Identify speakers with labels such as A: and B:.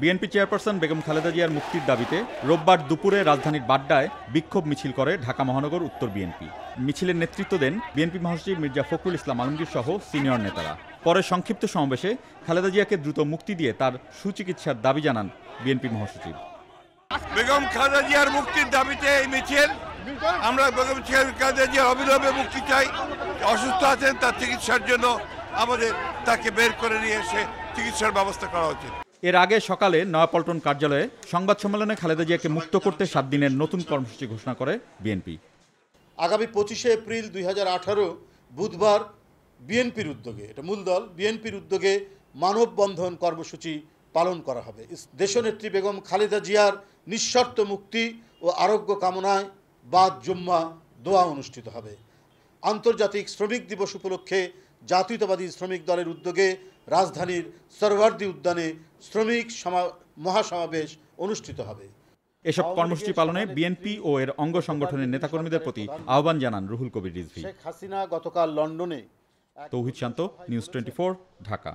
A: BNP chairperson Begum Khaleda জিয়ার মুক্তির দাবিতে রোববার দুপুরে রাজধানীর বাড্ডায় বিক্ষোভ মিছিল করে ঢাকা মহানগর উত্তর বিএনপি মিছিলের নেতৃত্ব দেন বিএনপি মহাসচিব মির্জা ফখরুল ইসলাম আলমগীর সহ সিনিয়র নেতারা পরে সংক্ষিপ্ত সমাবেশে খালেদা জিয়াকে দ্রুত মুক্তি দিয়ে তার সুচিকিৎসার দাবি জানান বিএনপি মহাসচিব
B: বেগম খালেদা জিয়ার মুক্তির দাবিতে এই মিছিল আমরা বেগম খালেদা জিয়ার অবিলম্বে মুক্তি চাই অসুস্থ আছেন তার চিকিৎসার জন্য আমাদের তাকে বের করে নিয়ে এসে
A: চিকিৎসার ব্যবস্থা করা উচিত এর আগে সকালে নয়াপল্টন কার্যালয়ে সংবাদ সম্মেলনে খালেদা জিয়াকে মুক্ত করতে সাত দিনের নতুন কর্মসূচি ঘোষণা করে
C: বিএনপি আগামী পঁচিশে এপ্রিল দুই বুধবার বিএনপির উদ্যোগে এটা মূল দল বিএনপির উদ্যোগে মানববন্ধন কর্মসূচি পালন করা হবে দেশনেত্রী বেগম খালেদা জিয়ার নিঃশর্ত মুক্তি ও আরোগ্য কামনায় বাদ জুম্মা দোয়া অনুষ্ঠিত হবে আন্তর্জাতিক শ্রমিক দিবস উপলক্ষে জাতীয়তাবাদী শ্রমিক দলের উদ্যোগে রাজধানীর সরওয়ার্দি উদ্যানে শ্রমিক মহাসমাবেশ অনুষ্ঠিত হবে এসব কর্মসূচি পালনে বিএনপি
A: ও এর অঙ্গ সংগঠনের নেতাকর্মীদের প্রতি আহ্বান জানান রুহুল কবির রিজভি শেখ
C: হাসিনা গতকাল লন্ডনে তৌহিদ শান্ত নিউজ টোয়েন্টি
A: ঢাকা